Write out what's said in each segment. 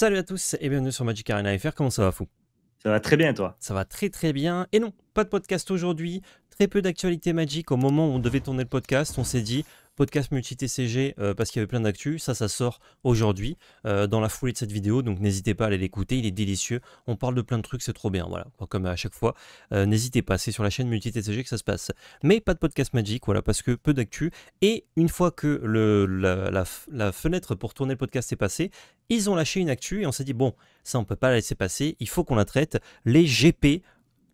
Salut à tous et bienvenue sur Magic Arena FR, comment ça va fou Ça va très bien toi Ça va très très bien, et non, pas de podcast aujourd'hui, peu d'actualité Magic. Au moment où on devait tourner le podcast, on s'est dit podcast multi-TCG euh, parce qu'il y avait plein d'actu. Ça, ça sort aujourd'hui euh, dans la foulée de cette vidéo. Donc n'hésitez pas à aller l'écouter. Il est délicieux. On parle de plein de trucs. C'est trop bien. Voilà. Comme à chaque fois, euh, n'hésitez pas. C'est sur la chaîne multi-TCG que ça se passe. Mais pas de podcast Magic. Voilà. Parce que peu d'actu. Et une fois que le, la, fenêtre pour tourner le podcast est passée, ils ont lâché une actu et on s'est dit bon, ça on peut pas la laisser passer, il faut qu'on la traite. Les GP,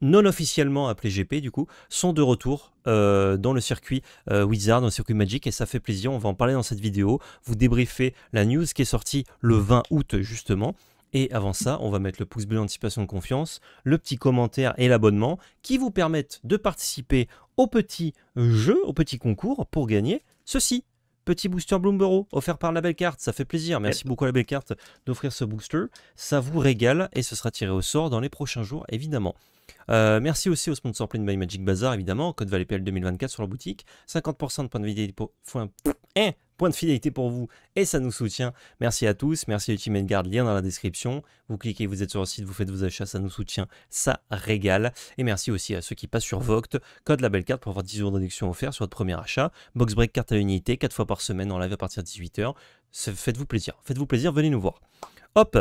non officiellement appelé GP du coup, sont de retour euh, dans le circuit euh, Wizard, dans le circuit Magic, et ça fait plaisir, on va en parler dans cette vidéo, vous débriefer la news qui est sortie le 20 mm. août justement. Et avant ça, on va mettre le pouce bleu d'anticipation de confiance, le petit commentaire et l'abonnement qui vous permettent de participer au petit jeu, au petit concours pour gagner ceci. Petit booster Bloomborough offert par la belle carte, ça fait plaisir. Merci beaucoup à la belle carte d'offrir ce booster. Ça vous régale et ce sera tiré au sort dans les prochains jours, évidemment. Euh, merci aussi au sponsor Play by Magic bazar évidemment, code pl 2024 sur la boutique. 50% de points de vie point de fidélité pour vous et ça nous soutient. Merci à tous, merci à Ultimate Guard, lien dans la description. Vous cliquez, vous êtes sur le site, vous faites vos achats, ça nous soutient, ça régale. Et merci aussi à ceux qui passent sur Voct, code la belle carte pour avoir 10 jours d'induction offert sur votre premier achat. Box break carte à unité, 4 fois par semaine en live à partir de 18h. Faites-vous plaisir, faites-vous plaisir, venez nous voir. Hop,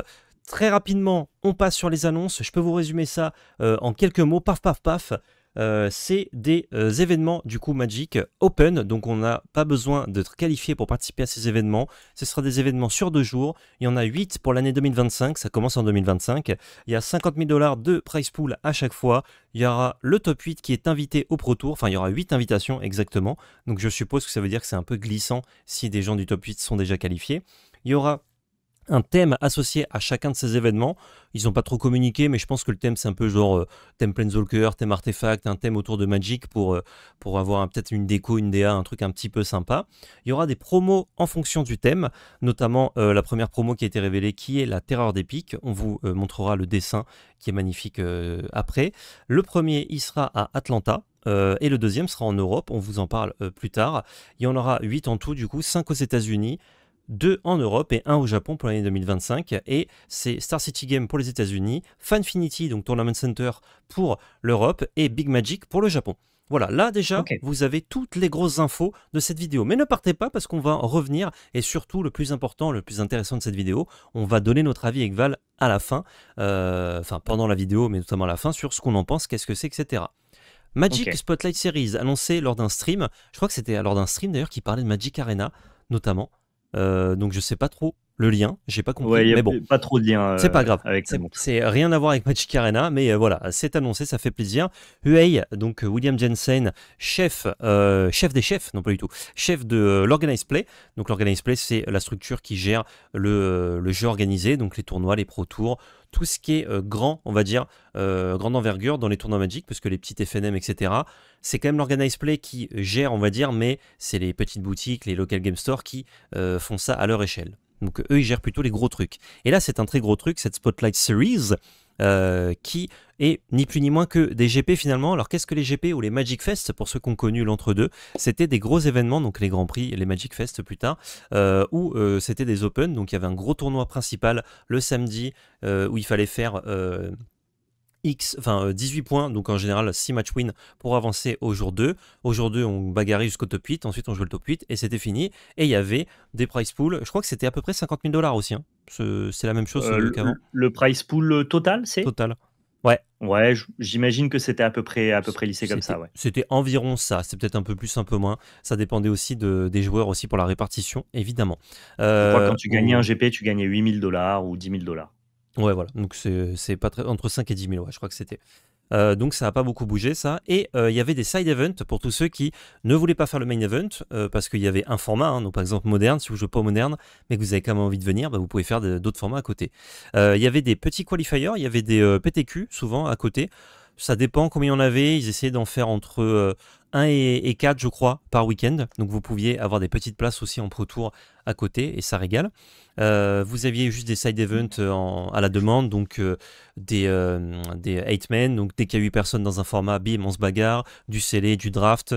très rapidement, on passe sur les annonces. Je peux vous résumer ça euh, en quelques mots. Paf, paf, paf. Euh, c'est des euh, événements du coup Magic Open. Donc on n'a pas besoin d'être qualifié pour participer à ces événements. Ce sera des événements sur deux jours. Il y en a 8 pour l'année 2025. Ça commence en 2025. Il y a 50 000 dollars de prize pool à chaque fois. Il y aura le top 8 qui est invité au Pro Tour. Enfin, il y aura 8 invitations exactement. Donc je suppose que ça veut dire que c'est un peu glissant si des gens du top 8 sont déjà qualifiés. Il y aura un thème associé à chacun de ces événements. Ils n'ont pas trop communiqué, mais je pense que le thème, c'est un peu genre thème euh, thème Planeswalker, thème Artefact, un thème autour de Magic pour, euh, pour avoir peut-être une déco, une DA, un truc un petit peu sympa. Il y aura des promos en fonction du thème, notamment euh, la première promo qui a été révélée, qui est la Terreur des Pics. On vous montrera le dessin qui est magnifique après. Le premier, il sera à Atlanta, et le deuxième sera en Europe, on vous en parle plus tard. Il y en aura 8 en tout, du coup, 5 aux États-Unis, deux en Europe et un au Japon pour l'année 2025. Et c'est Star City Game pour les États-Unis, Fanfinity, donc Tournament Center pour l'Europe et Big Magic pour le Japon. Voilà, là déjà, vous avez toutes les grosses infos de cette vidéo. Mais ne partez pas parce qu'on va en revenir et surtout le plus important, le plus intéressant de cette vidéo, on va donner notre avis avec Val à la fin, euh, enfin pendant la vidéo, mais notamment à la fin, sur ce qu'on en pense, qu'est-ce que c'est, etc. Magic Spotlight Series, annoncé lors d'un stream, je crois que c'était lors d'un stream d'ailleurs qui parlait de Magic Arena, notamment. Euh, donc je sais pas trop le lien. J'ai pas compris. Ouais, mais bon, pas trop de lien. Euh, c'est pas grave. c'est rien à voir avec Magic Arena, mais euh, voilà, c'est annoncé, ça fait plaisir. Huey, donc euh, William Jensen, chef, chef des chefs, non pas du tout, chef de l'Organized Play. Donc l'Organized Play, c'est la structure qui gère le, jeu organisé, donc les tournois, les pro tours, tout ce qui est grand, on va dire, grande envergure dans les tournois Magic, parce que les petites FNM, etc. C'est quand même l'Organized Play qui gère, on va dire, mais c'est les petites boutiques, les local game stores qui font ça à leur échelle. Donc eux, ils gèrent plutôt les gros trucs. Et là, c'est un très gros truc, cette Spotlight Series, euh, qui est ni plus ni moins que des GP finalement. Alors qu'est-ce que les GP ou les Magic Fest, pour ceux qui ont connu l'entre-deux C'était des gros événements, donc les Grands Prix, les Magic Fest plus tard, euh, où euh, c'était des Open, donc il y avait un gros tournoi principal le samedi, où il fallait faire... X, enfin 18 euh, points, donc en général 6 match win pour avancer au jour 2. Au jour 2, on bagarrait jusqu'au top 8, ensuite on joue le top 8 et c'était fini. Et il y avait des price pools, je crois que c'était à peu près 50 000 dollars aussi. Hein. C'est la même chose euh, euh, qu'avant. Le price pool total, c'est Total. Ouais. Ouais, j'imagine que c'était à peu près à peu près lissé comme ça, ouais. C'était environ ça, c'est peut-être un peu plus, un peu moins. Ça dépendait aussi de, des joueurs aussi pour la répartition, évidemment. quand tu gagnais un GP, tu gagnais 000 dollars ou 10 000 dollars. Ouais, voilà. Donc c'est pas très... entre 5 et 10 000, ouais, je crois que c'était. Euh, donc ça n'a pas beaucoup bougé ça. Et il euh, y avait des side events pour tous ceux qui ne voulaient pas faire le main event euh, parce qu'il y avait un format, hein, donc par exemple moderne, si vous ne jouez pas moderne, mais que vous avez quand même envie de venir, bah, vous pouvez faire d'autres formats à côté. Il y avait des petits qualifiers, il y avait des PTQ souvent à côté. Ça dépend combien il y en avait, ils essayaient d'en faire entre 1 et, 4, je crois, par week-end. Donc vous pouviez avoir des petites places aussi en Pro Tour à côté et ça régale. Euh, vous aviez juste des side events euh, à la demande, donc euh, des, 8 men, donc dès qu'il y a 8 personnes dans un format, bim, on se bagarre, du scellé, du draft,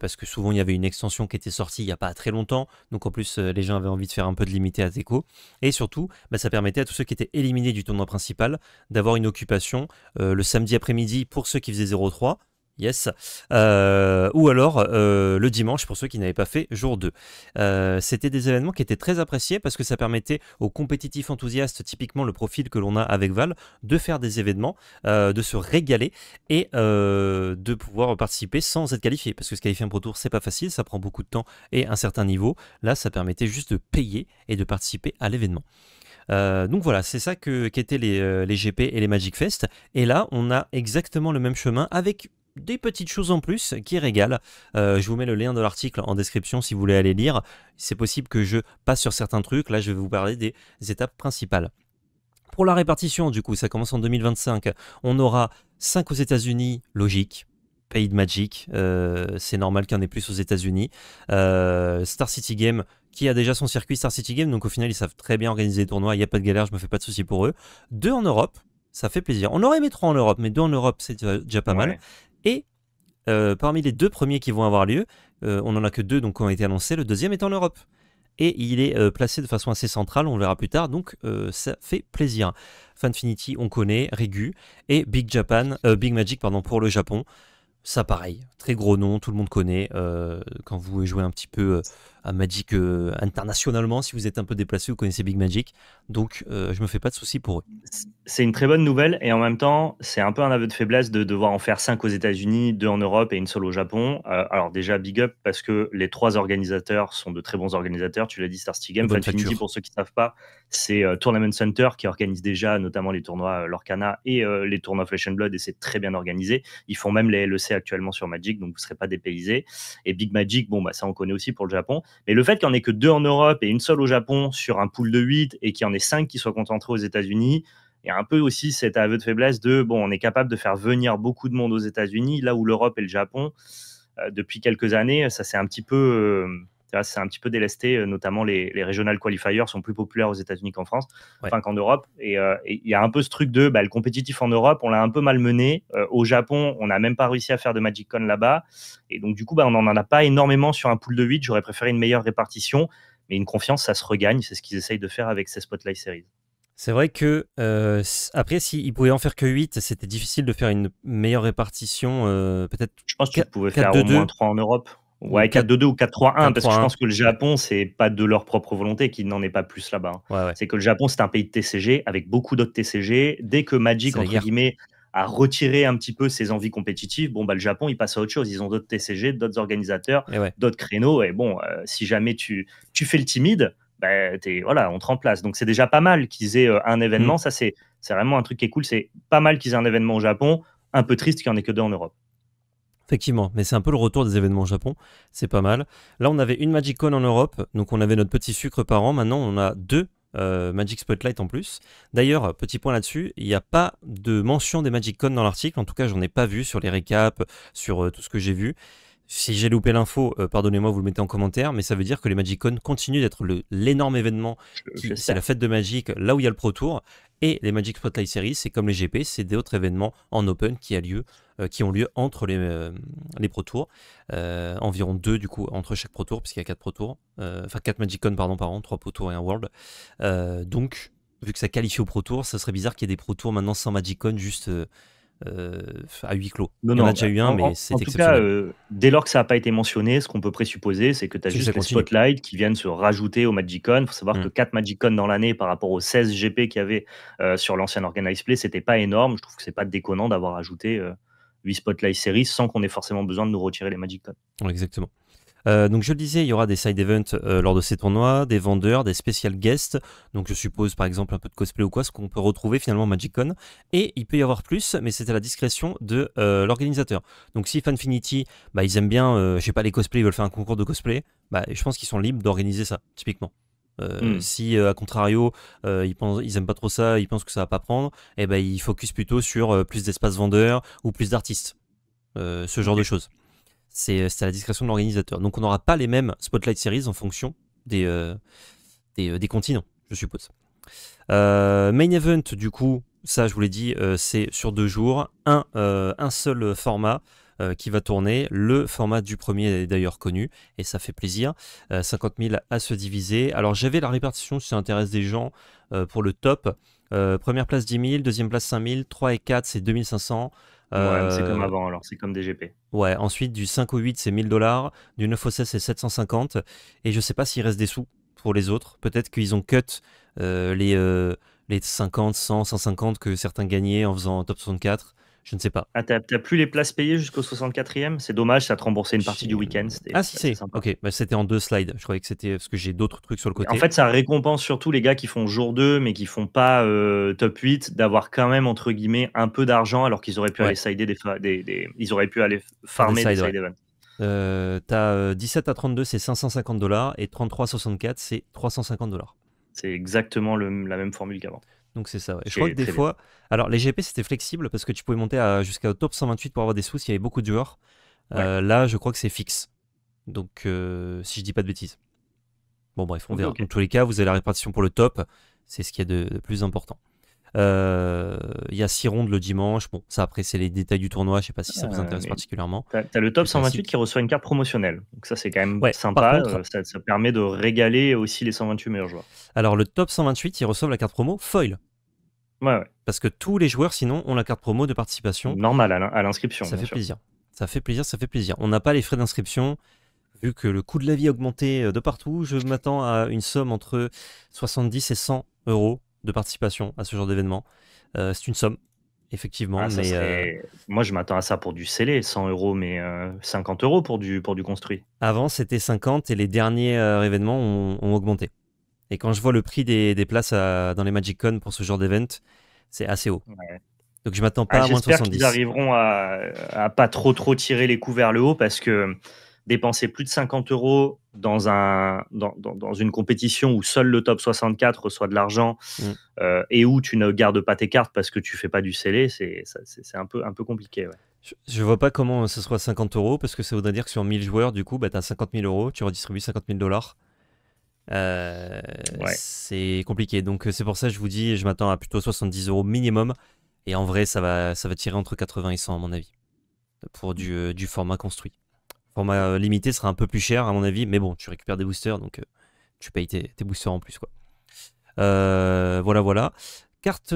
parce que souvent il y avait une extension qui était sortie il n'y a pas très longtemps, donc en plus les gens avaient envie de faire un peu de limité à déco. Et surtout, bah, ça permettait à tous ceux qui étaient éliminés du tournoi principal d'avoir une occupation le samedi après-midi pour ceux qui faisaient 0-3 Yes. Euh, ou alors euh, le dimanche pour ceux qui n'avaient pas fait jour 2. Euh, c'était des événements qui étaient très appréciés parce que ça permettait aux compétitifs enthousiastes, typiquement le profil que l'on a avec Val, de faire des événements, de se régaler et de pouvoir participer sans être qualifié. Parce que se qualifier en Pro Tour, c'est pas facile, ça prend beaucoup de temps et un certain niveau. Là, ça permettait juste de payer et de participer à l'événement. donc voilà, c'est ça qu'étaient les, les GP et les Magic Fest. Et là, on a exactement le même chemin avec des petites choses en plus qui régalent. Euh, je vous mets le lien de l'article en description si vous voulez aller lire. C'est possible que je passe sur certains trucs. Là, je vais vous parler des étapes principales. Pour la répartition, du coup, ça commence en 2025. On aura 5 aux États-Unis, logique, pays de Magic, euh, c'est normal qu'il y en ait plus aux États-Unis. Euh, Star City Game, qui a déjà son circuit Star City Game, donc au final ils savent très bien organiser les tournois, il n'y a pas de galère, je me fais pas de soucis pour eux. Deux en Europe, ça fait plaisir. On aurait aimé trois en Europe, mais deux en Europe c'est déjà pas mal. Et euh, parmi les deux premiers qui vont avoir lieu, euh, on n'en a que deux donc, qui ont été annoncés, le deuxième est en Europe. Et il est euh, placé de façon assez centrale, on le verra plus tard, donc ça fait plaisir. Fanfinity, on connaît, Regu, et Big Japan, Big Magic pardon, pour le Japon. Ça pareil, très gros nom, tout le monde connaît. quand vous jouez un petit peu à Magic euh, internationalement. Si vous êtes un peu déplacé, vous connaissez Big Magic. Donc, je euh, je me fais pas de soucis pour eux. C'est une très bonne nouvelle et en même temps, c'est un peu un aveu de faiblesse de devoir en faire 5 aux États-Unis, 2 en Europe et une seule au Japon. Euh, alors, déjà, big up parce que les trois organisateurs sont de très bons organisateurs. Tu l'as dit, Star City Game. Infinity, pour ceux qui ne savent pas, c'est Tournament Center qui organise déjà notamment les tournois Lorcana et les tournois Flesh and Blood et c'est très bien organisé. Ils font même les LEC actuellement sur Magic, donc vous ne serez pas dépaysés. Et Big Magic, bon, bah, ça on connaît aussi pour le Japon. Mais le fait qu'il n'y en ait que deux en Europe et une seule au Japon sur un pool de 8 et qu'il y en ait cinq qui soient concentrés aux États-Unis, il y a un peu aussi cet aveu de faiblesse de bon, on est capable de faire venir beaucoup de monde aux États-Unis, là où l'Europe et le Japon, euh, depuis quelques années, ça s'est un petit peu. Euh, c'est un petit peu délesté, euh, notamment les, les régional qualifiers sont plus populaires aux États-Unis qu'en France, enfin qu'en Europe. Euh, et il y a un peu ce truc de bah, le compétitif en Europe, on l'a un peu mal mené, euh, au Japon, on n'a même pas réussi à faire de Magic Con là-bas. Et donc, du coup, bah, on n'en a pas énormément sur un pool de 8. J'aurais préféré une meilleure répartition. Mais une confiance, ça se regagne. C'est ce qu'ils essayent de faire avec ces Spotlight Series. C'est vrai que, après, s'ils pouvaient en faire que 8, c'était difficile de faire une meilleure répartition. peut-être. Je pense que tu pouvais faire au moins 3 en Europe. Ouais, 4-2-2 ou 4-3-1, parce que je pense que le Japon, c'est pas de leur propre volonté qu'il n'en est pas plus là-bas. Hein. C'est que le Japon, c'est un pays de TCG avec beaucoup d'autres TCG. Dès que Magic, entre guillemets, a retiré un petit peu ses envies compétitives, bon, bah, le Japon, il passe à autre chose. Ils ont d'autres TCG, d'autres organisateurs, eh d'autres créneaux. Et bon, euh, si jamais tu, tu fais le timide, bah, voilà, on te remplace. Donc, c'est déjà pas mal qu'ils aient euh, un événement. Mm. Ça, c'est vraiment un truc qui est cool. C'est pas mal qu'ils aient un événement au Japon. Un peu triste qu'il n'y en ait que deux en Europe. Effectivement, mais c'est un peu le retour des événements au Japon, c'est pas mal. Là, on avait une Magic Con en Europe, donc on avait notre petit sucre par an. Maintenant, on a deux euh, Magic Spotlight en plus. D'ailleurs, petit point là-dessus, il n'y a pas de mention des Magic Con dans l'article. En tout cas, j'en ai pas vu sur les récaps, sur euh, tout ce que j'ai vu. Si j'ai loupé l'info, euh, pardonnez-moi, vous le mettez en commentaire, mais ça veut dire que les Magic Con continuent d'être l'énorme événement. C'est la fête de Magic, là où il y a le Pro Tour. Et les Magic Spotlight Series, c'est comme les GP, c'est autres événements en open qui, a lieu, euh, qui ont lieu entre les, euh, les Pro Tours. environ deux, du coup, entre chaque Pro Tour, puisqu'il y a quatre Pro Tours. Enfin, quatre Con pardon, par an, trois Pro Tours et un World. donc, vu que ça qualifie au Pro Tour, ça serait bizarre qu'il y ait des Pro Tours maintenant sans Magic Con juste euh, à 8 clos. en a déjà eu un, mais c'est exceptionnel. Cas, euh, dès lors que ça n'a pas été mentionné, ce qu'on peut présupposer, c'est que tu as juste les spotlights qui viennent se rajouter au Magicon. Il faut savoir que 4 mm. Con dans l'année par rapport aux 16 GP qu'il y avait euh, sur l'ancien Organized Play, c'était pas énorme. Je trouve que c'est pas déconnant d'avoir ajouté 8 spotlight séries sans qu'on ait forcément besoin de nous retirer les Con. Exactement. Euh, donc je le disais, il y aura des side events euh, lors de ces tournois, des vendeurs, des special guests, donc je suppose par exemple un peu de cosplay ou quoi, ce qu'on peut retrouver finalement MagicCon. Et il peut y avoir plus, mais c'est à la discrétion de euh, l'organisateur. Donc si Fanfinity, bah, ils aiment bien, je sais pas, les cosplays, ils veulent faire un concours de cosplay, bah, je pense qu'ils sont libres d'organiser ça, typiquement. Hmm. Si, à contrario, ils, pensent, ils aiment pas trop ça, ils pensent que ça va pas prendre, et eh ben, ils focus plutôt sur plus d'espace vendeur ou plus d'artistes. ce genre de choses. Euh, c'est à la discrétion de l'organisateur. Donc on n'aura pas les mêmes Spotlight Series en fonction des, euh, euh, des, continents, je suppose. main Event, du coup, ça je vous l'ai dit, c'est sur deux jours, un, un seul format. qui va tourner. Le format du premier est d'ailleurs connu et ça fait plaisir. 50 000 à se diviser. Alors j'avais la répartition si ça intéresse des gens pour le top. première place 10 000, deuxième place 5 000, 3 et 4 c'est 2500, Ouais, c'est euh, comme avant, alors c'est comme GP. Ouais, ensuite du 5 au 8, c'est 1000 dollars, du 9 au 16, c'est 750, et je sais pas s'il reste des sous pour les autres. Peut-être qu'ils ont cut euh, les, euh, les 50, 100, 150 que certains gagnaient en faisant top 64. Je ne sais pas. Ah, t'as plus les places payées jusqu'au 64e C'est dommage, ça te remboursait une partie du week-end. Ah, si, c'est. Ok, bah, c'était en deux slides. Je croyais que c'était parce que j'ai d'autres trucs sur le côté. En fait, ça récompense surtout les gars qui font jour 2, mais qui font pas euh, top 8, d'avoir quand même, entre guillemets, un peu d'argent alors qu'ils auraient pu aller des, Ils auraient pu aller farmer des, side, des euh, T'as 17 euh, à 32, c'est 550 dollars, et 33 à 64, c'est 350 dollars. C'est exactement la même formule qu'avant. Donc c'est ça. Ouais. Je crois que des fois, alors les GP c'était flexible parce que tu pouvais monter à, jusqu'à top 128 pour avoir des sous s'il y avait beaucoup de joueurs. Euh, là, je crois que c'est fixe. Donc euh, si je dis pas de bêtises. Bon bref, on verra. Dans tous les cas, vous avez la répartition pour le top. C'est ce qu'il y a de plus important. Euh, il y a six rondes le dimanche. Bon, ça après, c'est les détails du tournoi. Je sais pas si ça vous ah, intéresse particulièrement. Tu as, le top 128 qui reçoit une carte promotionnelle. Donc ça, c'est quand même sympa. Euh, ça, permet de régaler aussi les 128 meilleurs joueurs. Alors, le top 128, il reçoit la carte promo foil. Ouais, Parce que tous les joueurs, sinon, ont la carte promo de participation. Normal, à l'inscription. Ça fait plaisir. Ça fait plaisir, ça fait plaisir. On n'a pas les frais d'inscription. Vu que le coût de la vie a augmenté euh, de partout, je m'attends à une somme entre 70 et 100 euros de participation à ce genre d'événement. Euh, c'est une somme, effectivement. Ah, euh, Moi, je m'attends à ça pour du scellé, 100 euros, mais 50 euh, euros pour du, pour du construit. Avant, c'était 50 et les derniers événements ont, augmenté. Et quand je vois le prix des, places dans les Magic Con pour ce genre d'event, c'est assez haut. Donc je m'attends ah, pas à moins de 70. J'espère qu'ils arriveront à, à, pas trop trop tirer les coups vers le haut parce que dépenser plus de 50 euros dans, un, dans, une compétition où seul le top 64 reçoit de l'argent mm. euh, et où tu ne gardes pas tes cartes parce que tu fais pas du scellé, c'est un peu, un peu compliqué. Je, ne vois pas comment ce soit 50 euros parce que ça voudrait dire que sur 1000 joueurs, du coup, bah, tu as 50 000 euros, tu redistribues 50 000 dollars. Euh, c'est compliqué. Donc euh, c'est pour ça que je vous dis, je m'attends à plutôt 70 euros minimum. Et en vrai, ça va, ça va tirer entre 80 et 100 à mon avis. Pour du format construit. Format euh, limité sera un peu plus cher à mon avis, mais bon, tu récupères des boosters, donc euh, tu payes tes, boosters en plus. quoi. Euh, voilà, voilà. Carte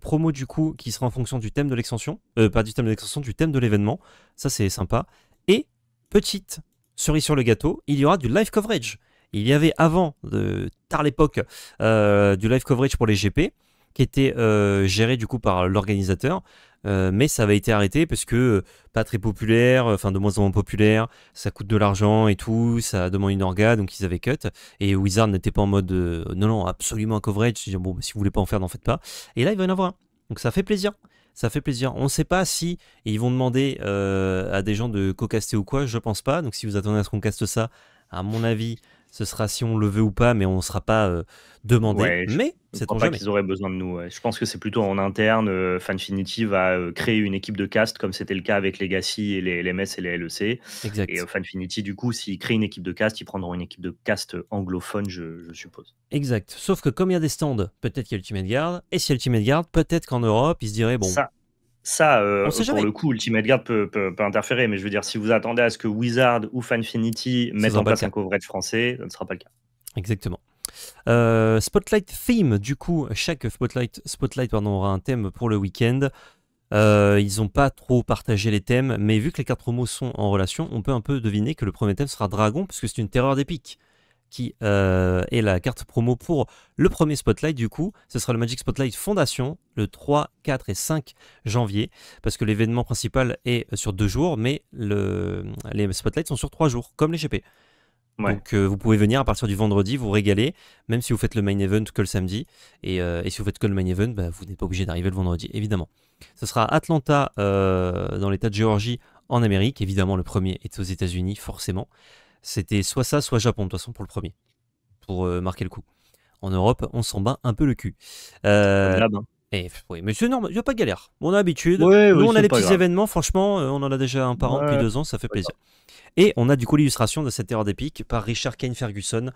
promo du coup qui sera en fonction du thème de l'extension, pas du thème de l'extension, du thème de l'événement. Ça c'est sympa. Et petite cerise sur le gâteau, il y aura du live coverage. Il y avait avant, de tard l'époque, du live coverage pour les GP qui était euh, géré du coup par l'organisateur. Euh, mais ça avait été arrêté parce que euh, pas très populaire, enfin de moins en moins populaire, ça coûte de l'argent et tout, ça demande une orga, donc ils avaient cut. Et Wizard n'était pas en mode non, non, absolument un coverage. bon, bah, si vous voulez pas en faire, n'en faites pas. Et là, il va y en avoir un. Donc ça fait plaisir ça fait plaisir. On ne sait pas si ils vont demander à des gens de co-caster ou quoi, je pense pas. Donc si vous attendez à ce qu'on caste ça, à mon avis, ce sera si on le veut ou pas, mais on ne sera pas euh, demandé. mais c'est en pas qu'ils auraient besoin de nous. Je pense que c'est plutôt en interne. Euh, Fanfinity va euh, créer une équipe de cast, comme c'était le cas avec Legacy et les LMS et les LEC. Et Fanfinity, du coup, s'ils créent une équipe de cast, ils prendront une équipe de cast anglophone, je, suppose. Exact. Sauf que comme il y a des stands, peut-être qu'il y a Ultimate Guard. Et si Ultimate Guard, peut-être qu'en Europe, ils se diraient bon. Ça, euh, pour le coup, Ultimate Guard peut, peut, interférer, mais je veux dire, si vous attendez à ce que Wizard ou Fanfinity mettent en place un coverage français, ça ne sera pas le cas. Exactement. Euh, Spotlight Theme, du coup, chaque Spotlight, Spotlight aura un thème pour le week-end. Euh, ils n'ont pas trop partagé les thèmes, mais vu que les quatre mots sont en relation, on peut un peu deviner que le premier thème sera Dragon, puisque c'est une terreur d'épique qui euh, est la carte promo pour le premier spotlight du coup. Ce sera le Magic Spotlight Fondation le 3, 4 et 5 janvier parce que l'événement principal est euh, sur deux jours mais les spotlights sont sur trois jours comme les GP. Donc euh, vous pouvez venir à partir du vendredi, vous régaler, même si vous faites le main event que le samedi. Et, si vous faites que le main event, bah, vous n'êtes pas obligé d'arriver le vendredi, évidemment. Ce sera Atlanta dans l'état de Géorgie en Amérique, évidemment le premier est aux États-Unis, forcément. C'était soit ça, soit Japon, de toute façon, pour le premier, pour euh, marquer le coup. En Europe, on s'en bat un peu le cul. et, euh, hein. eh, oui, mais c'est énorme il n'y a pas de galère. On a l'habitude. Nous, on a les petits événements, franchement, euh, on en a déjà un par an depuis deux ans, ça fait plaisir. Et on a du coup l'illustration de cette erreur d'épique par Richard Kane Ferguson.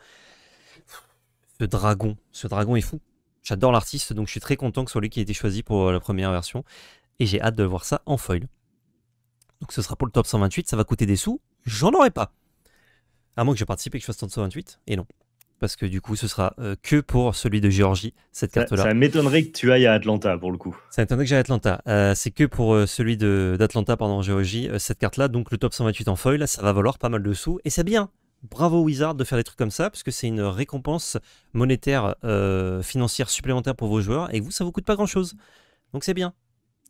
Ce dragon, ce dragon est fou. J'adore l'artiste, donc je suis très content que ce soit lui qui ait été choisi pour la première version. Et j'ai hâte de voir ça en foil. Donc ce sera pour le top 128, ça va coûter des sous, j'en aurai pas. À moins que je participe et que je fasse 328, et non. Parce que du coup, ce sera euh, que pour celui de Géorgie, cette carte-là. Ça, m'étonnerait que tu ailles à Atlanta, pour le coup. Ça m'étonnerait que j'aille à Atlanta. Euh, c'est que pour euh, celui d'Atlanta, pendant Géorgie, cette carte-là, donc le top 128 en foil, ça va valoir pas mal de sous, et c'est bien bravo Wizard de faire des trucs comme ça, parce que c'est une récompense monétaire, financière supplémentaire pour vos joueurs, et vous, ça vous coûte pas grand-chose. Donc c'est bien.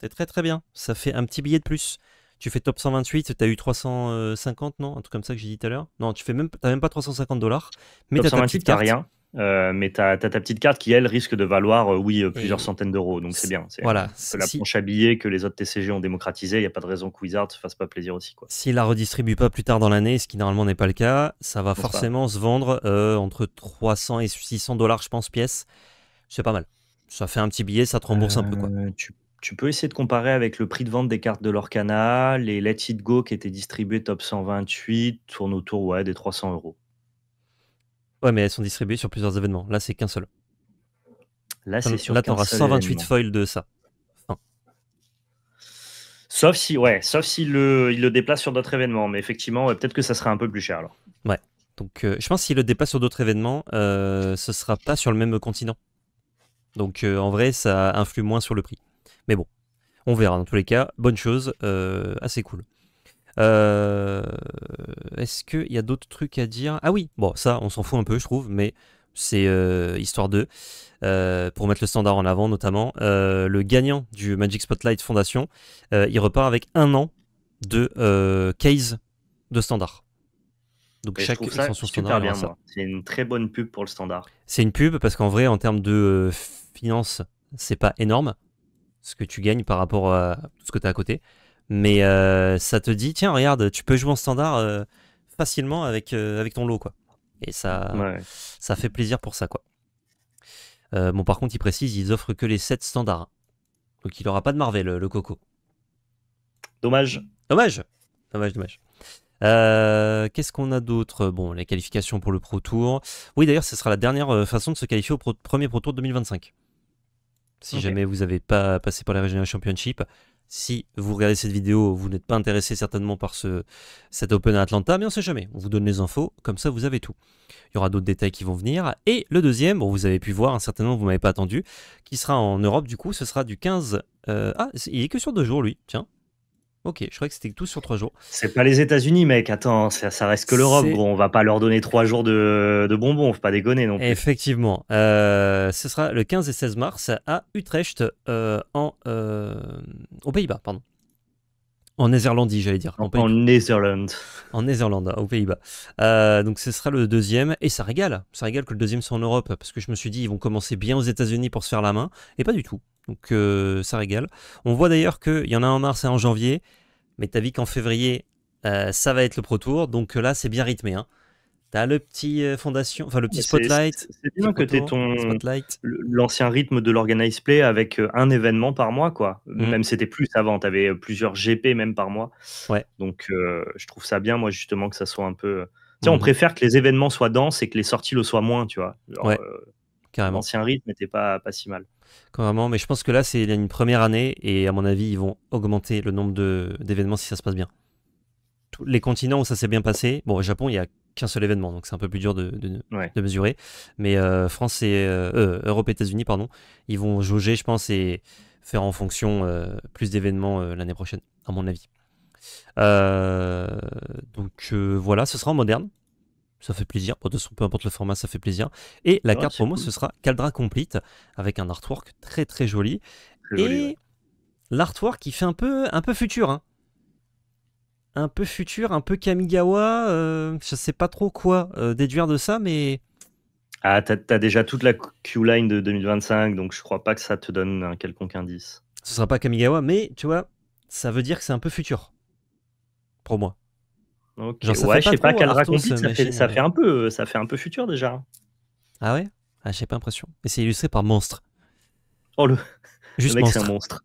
C'est très très bien. Ça fait un petit billet de plus tu fais top 128, tu as eu 350, non Un truc comme ça que j'ai dit tout à l'heure. Non, tu fais même, as même pas 350 dollars. Mais top as rien. Euh, mais tu as, ta petite carte qui, elle, risque de valoir, euh, euh, oui, plusieurs centaines d'euros. Donc c'est bien. C'est voilà. la planche à billets que les autres TCG ont démocratisé. Il n'y a pas de raison que Wizard se fasse pas plaisir aussi. Quoi. S'il la redistribue pas plus tard dans l'année, ce qui normalement n'est pas le cas, ça va forcément se vendre entre 300 et 600 dollars, je pense, pièce. C'est pas mal. Ça fait un petit billet, ça te rembourse un peu. Quoi tu peux essayer de comparer avec le prix de vente des cartes de Lorcana. Les Let It Go qui étaient distribués top 128 tournent autour ouais, des 300 euros. Ouais, mais elles sont distribuées sur plusieurs événements. Là, c'est qu'un seul. Là, c'est sur Là, auras 128 foils de ça. Sauf si, ouais, sauf si le, il le déplace sur d'autres événements. Mais effectivement, peut-être que ça sera un peu plus cher alors. Ouais. Donc, euh, je pense s'il le déplace sur d'autres événements, ce euh, ce sera pas sur le même continent. Donc, euh, en vrai, ça influe moins sur le prix. Mais bon, on verra. Dans tous les cas, bonne chose, euh, assez cool. Euh, est-ce qu'il y a d'autres trucs à dire Ah oui, bon, ça, on s'en fout un peu, je trouve, mais c'est euh, histoire de, pour mettre le standard en avant notamment, le gagnant du Magic Spotlight Fondation, il repart avec un an de case de standard. Donc chaque ascension standard. C'est une très bonne pub pour le standard. C'est une pub parce qu'en vrai, en termes de finance, c'est pas énorme ce que tu gagnes par rapport à tout ce que tu as à côté. Mais euh, ça te dit, tiens, regarde, tu peux jouer en standard euh, facilement avec, euh, avec ton lot, quoi. Et ça, ça fait plaisir pour ça, quoi. bon, par contre, ils précisent, ils offrent que les 7 standards. Donc il n'aura pas de Marvel, le, coco. Dommage. Dommage. Dommage, dommage. qu'est-ce qu'on a d'autre Bon, les qualifications pour le Pro Tour. Oui, d'ailleurs, ce sera la dernière façon de se qualifier au premier Pro Tour 2025 si jamais vous n'avez pas passé par la Regional Championship. Si vous regardez cette vidéo, vous n'êtes pas intéressé certainement par ce, cet Open à Atlanta, mais on ne sait jamais. On vous donne les infos, comme ça vous avez tout. Il y aura d'autres détails qui vont venir. Et le deuxième, vous avez pu voir, hein, certainement vous ne m'avez pas attendu, qui sera en Europe du coup, ce sera du 15... Euh, ah, il est que sur deux jours lui, tiens, Ok, je crois que c'était tout sur trois jours. C'est pas les États-Unis, mec. Attends, ça, reste que l'Europe. Bon, on va pas leur donner trois jours de, de bonbons. Faut pas dégonner non plus. Effectivement. Euh, ce sera le 15 et 16 mars à Utrecht, euh, en, euh, aux Pays-Bas, pardon. En Nézerlandie, j'allais dire. En, en En Nézerland, aux Pays-Bas. donc ce sera le deuxième, et ça régale. Ça régale que le deuxième soit en Europe, parce que je me suis dit, ils vont commencer bien aux États-Unis pour se faire la main, et pas du tout. Donc euh, ça régale. On voit d'ailleurs qu'il y en a en mars et en janvier, mais t'as vu qu'en février, euh, ça va être le Pro Tour. Donc euh, là, c'est bien rythmé. Hein. T'as le petit fondation, enfin le petit spotlight. C'est bien que t'aies ton l'ancien rythme de l'organized play avec un événement par mois, quoi. Mmh. Même c'était plus avant, t'avais plusieurs GP même par mois. Ouais. Donc je trouve ça bien, moi justement que ça soit un peu. tiens on mmh. préfère que les événements soient denses et que les sorties le soient moins, tu vois. ouais. Carrément. L'ancien rythme n'était pas pas si mal. Mais je pense que là, c'est une première année et à mon avis, ils vont augmenter le nombre d'événements si ça se passe bien. Tous les continents où ça s'est bien passé, bon, au Japon, il n'y a qu'un seul événement, donc c'est un peu plus dur de, de, mesurer. Mais euh, France et euh, euh, Europe et États-Unis, pardon, ils vont jauger, je pense, et faire en fonction plus d'événements l'année prochaine, à mon avis. donc voilà, ce sera en moderne, ça fait plaisir. peu importe le format, ça fait plaisir. Et la carte promo, ce sera Caldra Complete, avec un artwork très très joli. et l'artwork qui fait un peu, un peu futur. Hein. Un peu futur, un peu Kamigawa. je euh, je sais pas trop quoi euh, déduire de ça, mais. Ah, t'as as déjà toute la Q-line de 2025, donc je crois pas que ça te donne un quelconque indice. Ce sera pas Kamigawa, mais tu vois, ça veut dire que c'est un peu futur. Pour moi. Okay. ouais, je sais pas, qu'elle raconte ça, fait, ça, fait euh. un peu, euh, ça fait un peu futur déjà. Ah ouais ah, J'ai pas l'impression. Mais c'est illustré par Monstre. Oh le. Juste le mec, c'est un monstre.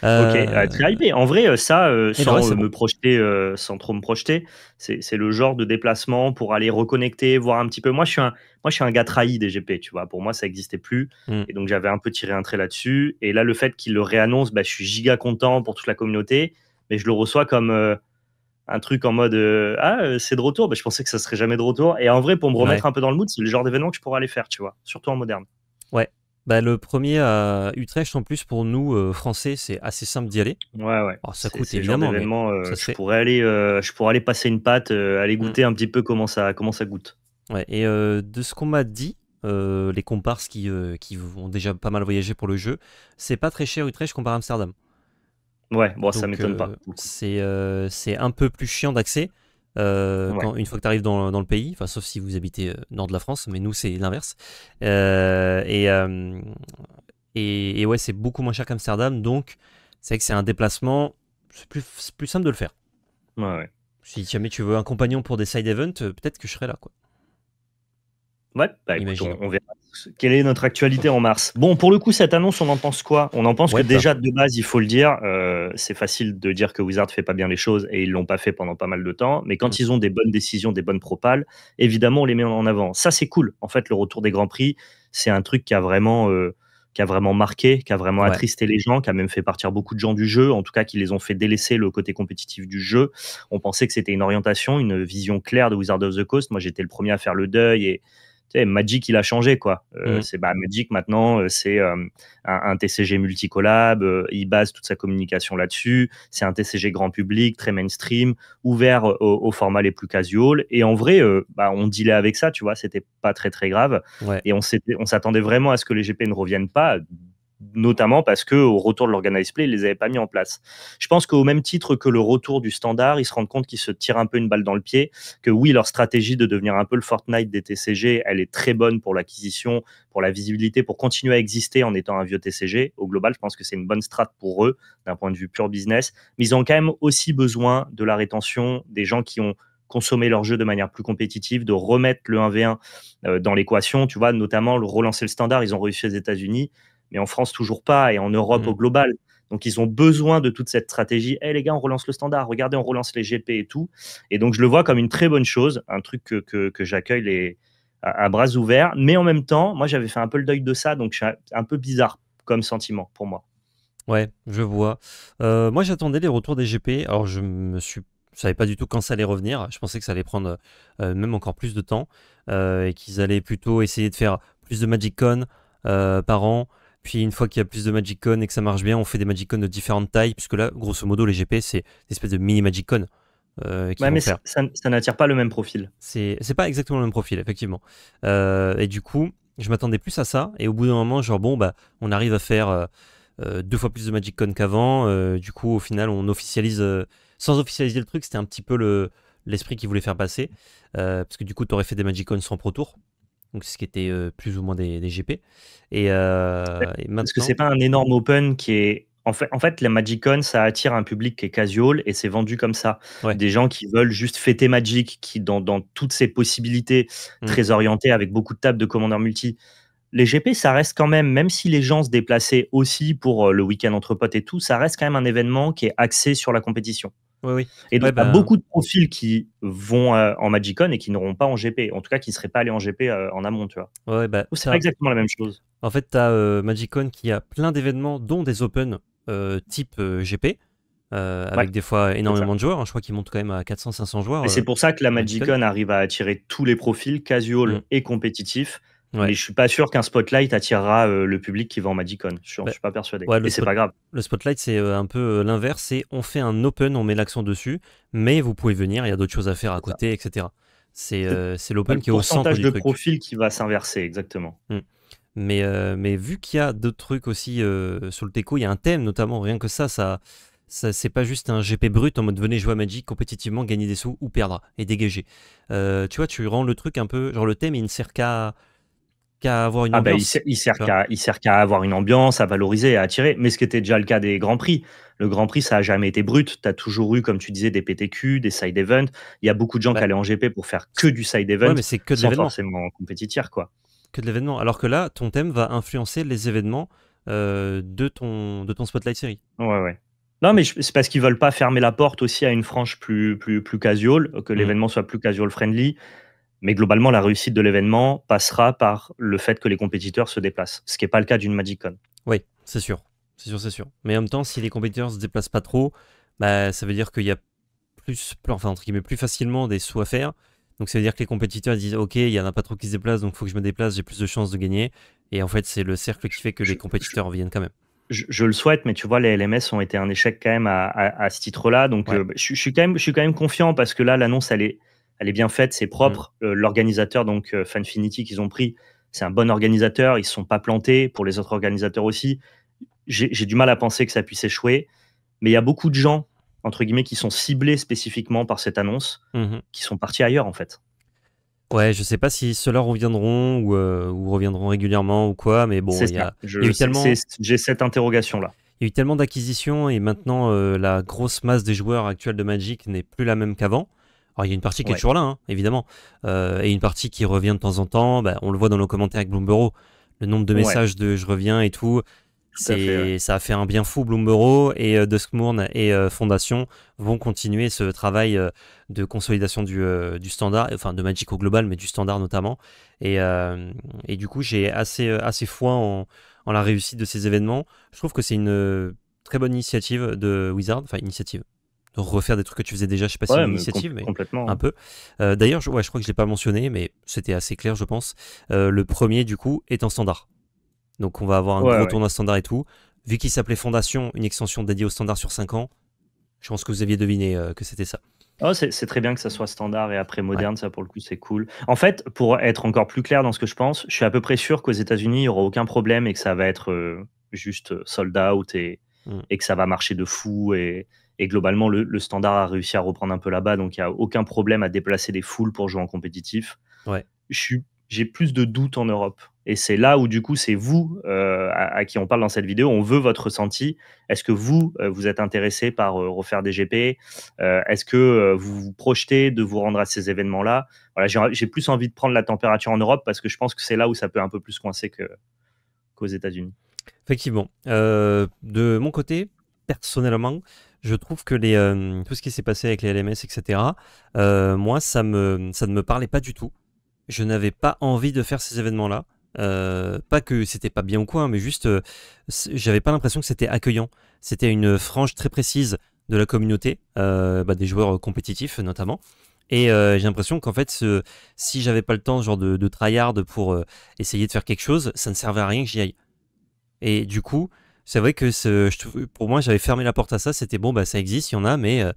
Ok, euh, hypé. En vrai, ça, eh ben sans, me projeter, sans trop me projeter, c'est le genre de déplacement pour aller reconnecter, voir un petit peu. Moi, je suis un, moi, je suis un gars trahi des GP, tu vois. Pour moi, ça n'existait plus. Hmm. Et donc, j'avais un peu tiré un trait là-dessus. Et là, le fait qu'il le réannonce, bah, je suis giga content pour toute la communauté. Mais je le reçois comme un truc en mode euh, ah euh, c'est de retour, ben, je pensais que ça serait jamais de retour. Et en vrai, pour me remettre un peu dans le mood, c'est le genre d'événement que je pourrais aller faire, tu vois, surtout en moderne. Ouais. Bah, le premier à Utrecht, en plus, pour nous euh, français, c'est assez simple d'y aller. Ouais, ouais. Oh, ça coûte évidemment. je, pourrais aller, je pourrais aller passer une patte, aller mm. goûter un petit peu comment ça, comment ça goûte. Ouais, et de ce qu'on m'a dit, les comparses qui, qui ont déjà pas mal voyagé pour le jeu, c'est pas très cher Utrecht comparé à Amsterdam. Ouais, bon, ça m'étonne pas. C'est euh, c'est un peu plus chiant d'accès. Euh, une fois que tu arrives dans, le pays, enfin, sauf si vous habitez euh, nord de la France, mais nous c'est l'inverse. et, et, ouais, c'est beaucoup moins cher qu'Amsterdam, donc c'est vrai que c'est un déplacement, c'est plus, simple de le faire. Ouais, Si jamais tu veux un compagnon pour des side events, peut-être que je serai là. quoi. Bah, on, verra quelle est notre actualité en mars. Bon, pour le coup, cette annonce, on en pense quoi On en pense que déjà, de base, il faut le dire, euh, c'est facile de dire que Wizard fait pas bien les choses et ils l'ont pas fait pendant pas mal de temps, mais quand mm. ils ont des bonnes décisions, des bonnes propales, évidemment, on les met en avant. Ça, c'est cool. En fait, le retour des Grands Prix, c'est un truc qui a vraiment... Euh, qui a vraiment marqué, qui a vraiment attristé les gens, qui a même fait partir beaucoup de gens du jeu, en tout cas qui les ont fait délaisser le côté compétitif du jeu. On pensait que c'était une orientation, une vision claire de Wizard of the Coast. Moi, j'étais le premier à faire le deuil et, Magic, il a changé, quoi. Euh, mm. C'est bah, Magic maintenant, euh, c'est euh, un, TCG multicollab, il base toute sa communication là-dessus. C'est un TCG grand public, très mainstream, ouvert aux formats les plus casual. Et en vrai, bah, on dealait avec ça, tu vois, c'était pas très très grave. Et on s'attendait vraiment à ce que les GP ne reviennent pas notamment parce que au retour de l'organized play, ils les avaient pas mis en place. Je pense qu'au même titre que le retour du standard, ils se rendent compte qu'ils se tirent un peu une balle dans le pied, que oui, leur stratégie de devenir un peu le Fortnite des TCG, elle est très bonne pour l'acquisition, pour la visibilité, pour continuer à exister en étant un vieux TCG. Au global, je pense que c'est une bonne strate pour eux d'un point de vue pure business, mais ils ont quand même aussi besoin de la rétention des gens qui ont consommé leur jeu de manière plus compétitive, de remettre le 1v1 euh, dans l'équation, tu vois, notamment le relancer le standard, ils ont réussi aux États-Unis mais en France toujours pas, et en Europe mmh. au global. Donc ils ont besoin de toute cette stratégie. Eh les gars, on relance le standard, regardez, on relance les GP et tout. Et donc je le vois comme une très bonne chose, un truc que, que, j'accueille les, à, bras ouverts. Mais en même temps, moi j'avais fait un peu le deuil de ça, donc c'est un peu bizarre comme sentiment pour moi. Ouais, je vois. Euh, moi j'attendais les retours des GP. Alors je me suis je savais pas du tout quand ça allait revenir. Je pensais que ça allait prendre euh, même encore plus de temps euh, et qu'ils allaient plutôt essayer de faire plus de Magic Con par an, puis une fois qu'il y a plus de Magic Con et que ça marche bien, on fait des Magic Con de différentes tailles, puisque là, grosso modo, les GP, c'est des espèces de mini Magic Con. Euh, ouais, mais ça, n'attire pas le même profil. C'est pas exactement le même profil, effectivement. Euh, et du coup, je m'attendais plus à ça. Et au bout d'un moment, genre, bon, bah, on arrive à faire euh, deux fois plus de Magic Con qu'avant. du coup, au final, on officialise. sans officialiser le truc, c'était un petit peu le l'esprit qui voulait faire passer. parce que du coup, tu aurais fait des Magic Con sans Pro Tour donc ce qui était euh, plus ou moins des, des GP. Et, maintenant... Euh, Parce que c'est pas un énorme open qui est. En fait, en fait, la ça attire un public qui est casual et c'est vendu comme ça. Des gens qui veulent juste fêter Magic, qui, dans, toutes ses possibilités mmh. très orientées, avec beaucoup de tables de commandeurs multi, les GP, ça reste quand même, même si les gens se déplaçaient aussi pour euh, le week-end entre potes et tout, ça reste quand même un événement qui est axé sur la compétition oui. Et donc, il y a bah, beaucoup de profils qui vont euh, en Magicon et qui n'auront pas en GP, en tout cas qui ne seraient pas allés en GP euh, en amont, tu vois. Ouais, bah, c'est exactement la même chose. En fait, tu as euh, Magicon qui a plein d'événements, dont des Open type GP. avec des fois énormément de joueurs, hein. je crois qu'ils montent quand même à 400-500 joueurs. Et c'est pour ça que la Magicon, arrive à attirer tous les profils, casual mm. et compétitifs. Ouais. Mais je suis pas sûr qu'un spotlight attirera euh, le public qui va en Magicon Je, ne bah, suis pas persuadé. Ouais, et c'est pas grave. Le spotlight, c'est euh, un peu euh, l'inverse. C'est on fait un open, on met l'accent dessus, mais vous pouvez venir, il y a d'autres choses à faire à côté, etc. C'est c'est l'open qui est au centre du Le de profil qui va s'inverser, exactement. Mmh. Mais, mais vu qu'il y a d'autres trucs aussi sur le déco, il y a un thème notamment, rien que ça, ça, ça c'est pas juste un GP brut en mode venez jouer à Magic compétitivement, gagner des sous ou perdre et dégager. tu vois, tu rends le truc un peu, genre le thème il ne sert qu'à qu'à avoir une ah bah, ambiance. il, sert, il sert qu'à avoir une ambiance, à valoriser, à attirer. Mais ce qui était déjà le cas des Grands Prix. Le Grand Prix, ça n'a jamais été brut. Tu as toujours eu, comme tu disais, des PTQ, des side events. Il y a beaucoup de gens bah qui allaient en GP pour faire que du side event. Ouais, mais c'est que de l'événement. forcément compétitif, quoi. Que de l'événement. Alors que là, ton thème va influencer les événements euh, de, ton, de ton Spotlight série. Ouais, ouais. Non, mais c'est parce qu'ils veulent pas fermer la porte aussi à une frange plus, plus, plus casual, que mmh. l'événement soit plus casual friendly. Mais globalement, la réussite de l'événement passera par le fait que les compétiteurs se déplacent, ce qui n'est pas le cas d'une MagicCon. Oui, c'est sûr. C'est sûr, c'est sûr. Mais en même temps, si les compétiteurs ne se déplacent pas trop, bah, ça veut dire qu'il y a plus, enfin, entre guillemets, plus facilement des sous à faire. Donc ça veut dire que les compétiteurs disent ok, il y en a pas trop qui se déplacent, donc il faut que je me déplace, j'ai plus de chances de gagner. Et en fait, c'est le cercle qui fait que les compétiteurs viennent quand même. Je, le souhaite, mais tu vois, les LMS ont été un échec quand même à, ce titre-là. Donc euh, je suis quand même confiant parce que là, l'annonce, elle est, elle est bien faite, c'est propre. Mm. Euh, l'organisateur, donc euh, Fanfinity, qu'ils ont pris, c'est un bon organisateur. Ils ne sont pas plantés pour les autres organisateurs aussi. J'ai du mal à penser que ça puisse échouer. Mais il y a beaucoup de gens, entre guillemets, qui sont ciblés spécifiquement par cette annonce, mm-hmm. qui sont partis ailleurs, en fait. Ouais, je sais pas si ceux-là reviendront ou, euh, reviendront régulièrement ou quoi, mais bon, J'ai cette interrogation-là. Il y a eu tellement d'acquisitions et maintenant la grosse masse des joueurs actuels de Magic n'est plus la même qu'avant. Alors il y a une partie qui est toujours là, hein, évidemment, euh, et une partie qui revient de temps en temps. Bah, on le voit dans nos commentaires avec Bloomberg, le nombre de messages de je reviens et tout. ça a fait un bien fou. Bloomberg et euh, Duskmourne et euh, Fondation vont continuer ce travail de consolidation du, standard, enfin de Magic au global, mais du standard notamment. Et, du coup, j'ai assez, assez foi en la réussite de ces événements. Je trouve que c'est une très bonne initiative de Wizard, enfin initiative, refaire des trucs que tu faisais déjà, je sais pas si c'est une initiative, mais, complètement, un peu. Euh, d'ailleurs, je, ouais, je crois que je l'ai pas mentionné, mais c'était assez clair, je pense. Euh, le premier, du coup, est en standard. Donc on va avoir un ouais, gros tournoi standard et tout. Vu qu'il s'appelait Fondation, une extension dédiée au standard sur 5 ans, je pense que vous aviez deviné euh, que c'était ça. Oh, c'est très bien que ça soit standard et après moderne, ça pour le coup c'est cool. En fait, pour être encore plus clair dans ce que je pense, je suis à peu près sûr qu'aux États-Unis il n'y aura aucun problème et que ça va être juste sold out et, mm. et, que ça va marcher de fou et, et globalement, le, standard a réussi à reprendre un peu là-bas, donc il n'y a aucun problème à déplacer des foules pour jouer en compétitif. Ouais. J'ai plus de doutes en Europe. Et c'est là où, du coup, c'est vous euh, à, qui on parle dans cette vidéo. On veut votre ressenti. Est-ce que vous, euh, vous êtes intéressé par euh, refaire des GP Est-ce que vous vous projetez de vous rendre à ces événements-là voilà, J'ai plus envie de prendre la température en Europe parce que je pense que c'est là où ça peut un peu plus coincer qu'aux États-Unis. Effectivement. de mon côté, personnellement, je trouve que les, euh, tout ce qui s'est passé avec les LMS, etc., euh, moi, ça, me, ça ne me parlait pas du tout. Je n'avais pas envie de faire ces événements-là. Euh, pas que c'était pas bien ou quoi, hein, mais juste, j'avais pas l'impression que c'était accueillant. C'était une frange très précise de la communauté, bah, des joueurs compétitifs notamment. Et j'ai l'impression qu'en fait, ce, si j'avais pas le temps genre de, tryhard pour essayer de faire quelque chose, ça ne servait à rien que j'y aille. Et du coup, c'est vrai que pour moi, j'avais fermé la porte à ça. C'était bon, bah, ça existe, il y en a, mais euh,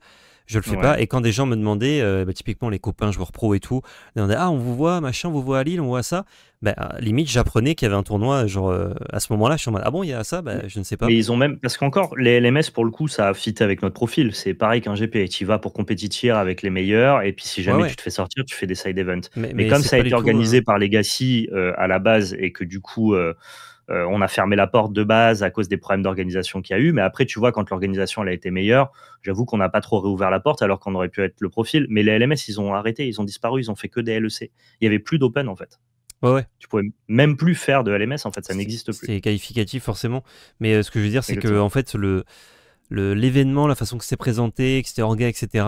je le fais pas. Et quand des gens me demandaient, euh, bah, typiquement les copains joueurs pro et tout, ils ah, on vous voit, machin, on vous voit à Lille, on voit ça. Bah, limite, j'apprenais qu'il y avait un tournoi, genre, euh, à ce moment-là, je suis en mode, ah bon, il y a ça, bah, je ne sais pas. Mais ils ont même, parce qu'encore, les LMS, pour le coup, ça a fit avec notre profil. C'est pareil qu'un GP, tu vas pour compétitif avec les meilleurs, et puis si jamais tu te fais sortir, tu fais des side events. Mais, comme ça a été organisé par Legacy à la base, et que du coup, euh, on a fermé la porte de base à cause des problèmes d'organisation qu'il y a eu. Mais après, tu vois, quand l'organisation a été meilleure, j'avoue qu'on n'a pas trop réouvert la porte alors qu'on aurait pu être le profil. Mais les LMS, ils ont arrêté, ils ont disparu, ils ont fait que des LEC. Il n'y avait plus d'open en fait. Ouais, Tu pouvais même plus faire de LMS en fait, ça n'existe plus. C'est qualificatif forcément. Mais euh, ce que je veux dire, c'est que en fait, le l'événement, la façon que c'est présenté, que c'était orga, etc.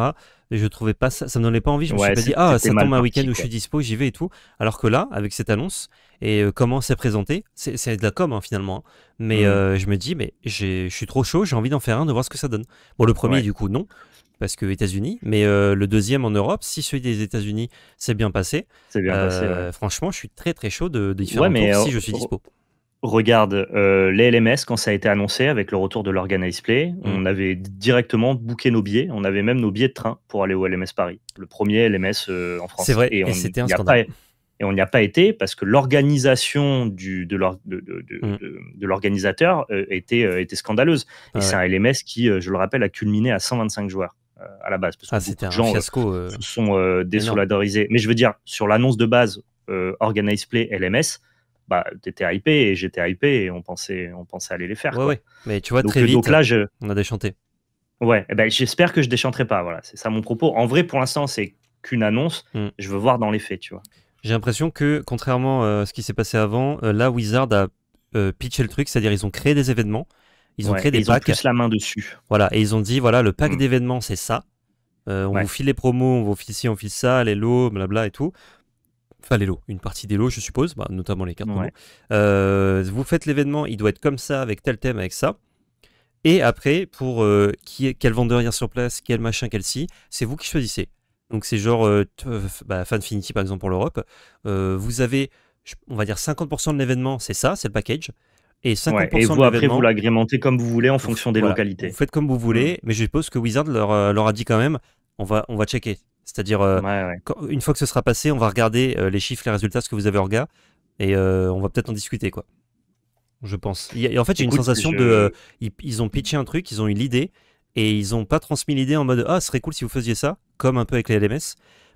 Et je trouvais pas ça, ça me donnait pas envie. Je me suis pas dit ah ça tombe un week-end où je suis dispo, j'y vais et tout. Alors que là, avec cette annonce et euh, comment c'est présenté, c'est de la com hein, finalement. Hein. Mais mmh. euh, je me dis mais je suis trop chaud, j'ai envie d'en faire un, de voir ce que ça donne. Bon le premier du coup non parce que États-Unis, mais euh, le deuxième en Europe, si celui des États-Unis s'est bien passé, franchement, je suis très très chaud de, faire un si je suis dispo. Regarde, euh, les LMS, quand ça a été annoncé avec le retour de l'Organize Play, mm. on avait directement bouqué nos billets. On avait même nos billets de train pour aller au LMS Paris, le premier LMS euh, en France. C'est vrai, et, c'était un et on n'y a pas été parce que l'organisation de, de, de mm. l'organisateur euh, était, était, scandaleuse. et c'est un LMS qui, je le rappelle, a culminé à 125 joueurs à la base. Parce ah, gens sont désolidarisés. Mais je veux dire, sur l'annonce de base Organize Play LMS, bah, t'étais hypé et j'étais hypé et on pensait, on pensait aller les faire. ouais. Mais tu vois, très euh, vite, donc là, on a déchanté. Ouais, eh ben, j'espère que je déchanterai pas. Voilà, c'est ça mon propos. En vrai, pour l'instant, c'est qu'une annonce. Hmm. Je veux voir dans les faits, tu vois. J'ai l'impression que, contrairement euh, à ce qui s'est passé avant, euh, là, Wizard a pitché le truc, c'est-à-dire ils ont créé des événements, ils ont créé des packs. Ils ont la main dessus. Voilà, et ils ont dit voilà, le pack hmm. d'événements, c'est ça. on vous file les promos, on vous file ci, on file ça, les lots, blabla et tout enfin les une partie des lots, je suppose, bah, notamment les cartes. Euh, vous faites l'événement, il doit être comme ça, avec tel thème, avec ça. Et après, pour euh, qui quel vendeur il y a sur place, quel machin, quel si, c'est vous qui choisissez. Donc c'est genre euh, bah, Fanfinity par exemple pour l'Europe. vous avez, on va dire 50% de l'événement, c'est ça, c'est le package. Et 50% ouais, et vous, après, vous l'agrémentez comme vous voulez en fonction des localités. Vous faites comme vous voulez, mmh. mais je suppose que Wizard leur, leur a dit quand même, on va, on va checker. C'est-à-dire, euh, une fois que ce sera passé, on va regarder euh, les chiffres, les résultats, ce que vous avez en regard, et euh, on va peut-être en discuter, quoi. Je pense. Et, en fait, j'ai une sensation de. Ils, ont pitché un truc, ils ont eu l'idée, et ils ont pas transmis l'idée en mode Ah, ce serait cool si vous faisiez ça, comme un peu avec les LMS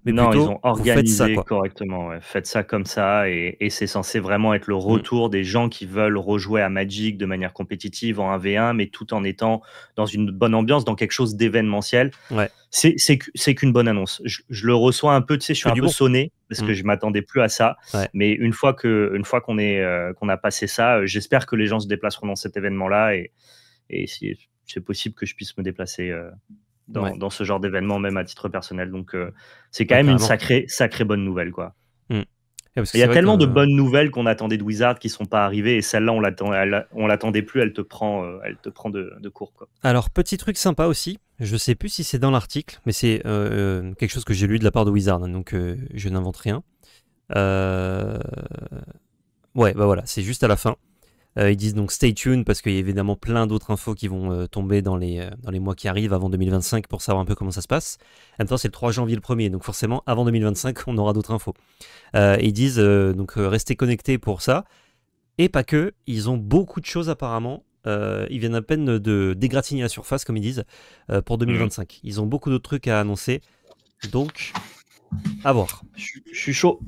non, ils ont organisé ça, correctement. Faites ça comme ça, et, c'est censé vraiment être le mm. retour des gens qui veulent rejouer à Magic de manière compétitive en 1v1, mais tout en étant dans une bonne ambiance, dans quelque chose d'événementiel. Ouais. C'est qu'une bonne annonce. Je, le reçois un peu, tu sais, je suis un peu sonné parce que mm. je m'attendais plus à ça. Mais une fois que, une fois qu'on est, euh, qu'on a passé ça, euh, j'espère que les gens se déplaceront dans cet événement-là et, et c'est possible que je puisse me déplacer. Euh, dans, ce genre d'événement, même à titre personnel. Donc, euh, c'est quand même une sacrée, sacrée bonne nouvelle, quoi. Mm. Il y a tellement de bonnes nouvelles qu'on attendait de Wizard qui sont pas arrivées et celle-là on l'attendait, l'attendait plus, elle te prend, euh, elle te prend de, de court. Quoi. Alors petit truc sympa aussi, je sais plus si c'est dans l'article, mais c'est euh, quelque chose que j'ai lu de la part de Wizard, hein, donc je n'invente rien. Ouais, bah voilà, c'est juste à la fin. Euh, ils disent donc stay tuned parce qu'il y a évidemment plein d'autres infos qui vont euh, tomber dans les, euh, dans les mois qui arrivent avant 2025 pour savoir un peu comment ça se passe. En même temps, c'est le 3 janvier le 1er, donc forcément avant 2025, on aura d'autres infos. ils disent donc restez connectés pour ça. Et pas que, ils ont beaucoup de choses apparemment. ils viennent à peine de dégratigner la surface, comme ils disent, pour 2025. Mhm. Ils ont beaucoup d'autres trucs à annoncer. Donc, à voir. Je suis chaud.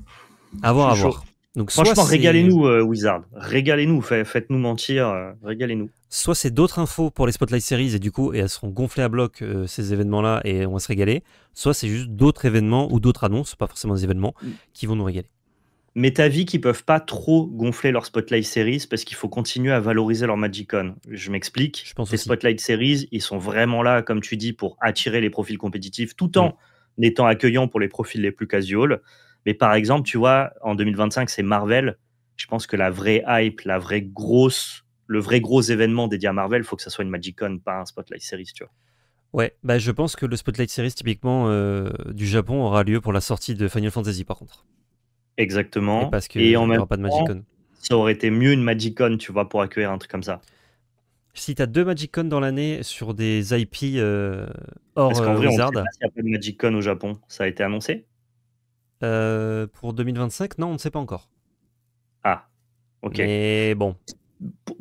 À voir, à voir. Franchement, régalez-nous, euh, Wizard. Régalez-nous, faites-nous mentir, euh, régalez-nous. Soit c'est d'autres infos pour les Spotlight Series et du coup, et elles seront gonflées à bloc euh, ces événements-là et on va se régaler. Soit c'est juste d'autres événements ou d'autres annonces, pas forcément des événements, mm. qui vont nous régaler. Mais t'as vu qu'ils peuvent pas trop gonfler leur Spotlight Series parce qu'il faut continuer à valoriser leur Magicon. Je m'explique. les Spotlight Series, ils sont vraiment là, comme tu dis, pour attirer les profils compétitifs tout en mm. étant accueillants pour les profils les plus casuals. Mais par exemple, tu vois, en 2025, c'est Marvel. Je pense que la vraie hype, la vraie grosse, le vrai gros événement dédié à Marvel, il faut que ça soit une Magic-Con, pas un Spotlight Series, tu vois. Ouais, bah je pense que le Spotlight Series typiquement euh, du Japon aura lieu pour la sortie de Final Fantasy par contre. Exactement. Et parce qu'il n'y aura pas de Magicon. Ça aurait été mieux une Magicon, tu vois, pour accueillir un truc comme ça. Si tu as deux Magic-Con dans l'année sur des IP euh, hors Parce qu'en euh, vrai, n'y a pas de Magicon au Japon, ça a été annoncé euh, pour 2025, non, on ne sait pas encore. Ah, ok. Mais bon.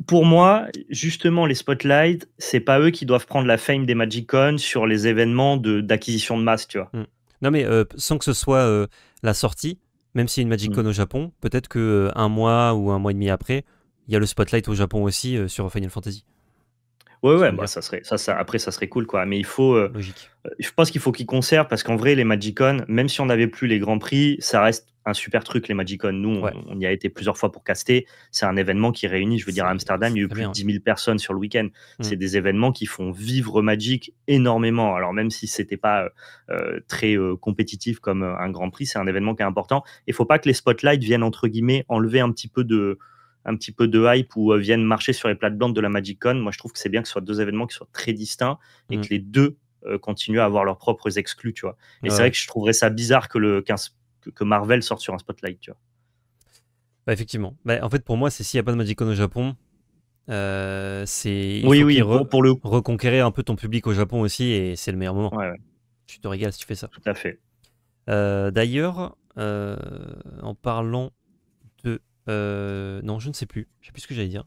pour moi, justement, les spotlights, c'est pas eux qui doivent prendre la fame des Magic Con sur les événements d'acquisition de, masse, tu vois. Mm. Non, mais euh, sans que ce soit euh, la sortie, même s'il y a une Magic Con mm. au Japon, peut-être que un mois ou un mois et demi après, il y a le spotlight au Japon aussi sur Final Fantasy. Ouais, ouais, bah, ça serait, ça, après, ça serait cool, quoi. Mais il faut. Euh, euh, je pense qu'il faut qu'ils conservent parce qu'en vrai, les Magicon, même si on n'avait plus les grands prix, ça reste un super truc, les Magicon. Nous, on, y a été plusieurs fois pour caster. C'est un événement qui réunit, je veux dire, à Amsterdam, il y a eu plus de 10 000 personnes sur le week-end. Mm. C'est des événements qui font vivre Magic énormément. Alors, même si c'était pas euh, très compétitif comme un grand prix, c'est un événement qui est important. Il faut pas que les spotlights viennent, entre guillemets, enlever un petit peu de un petit peu de hype ou euh, viennent marcher sur les plates-bandes de la Con Moi, je trouve que c'est bien que ce soit deux événements qui soient très distincts et mm. que les deux euh, continuent à avoir leurs propres exclus, tu vois. Et c'est vrai que je trouverais ça bizarre que, le, que Marvel sorte sur un spotlight, tu bah, effectivement. Bah, en fait, pour moi, c'est s'il n'y a pas de MagicCon au Japon, euh, c'est oui, oui, pour le reconquérir un peu ton public au Japon aussi, et c'est le meilleur moment. Tu te régales si tu fais ça. Tout à fait. D'ailleurs, en parlant de euh, non, je ne sais plus. Je sais plus ce que j'allais dire.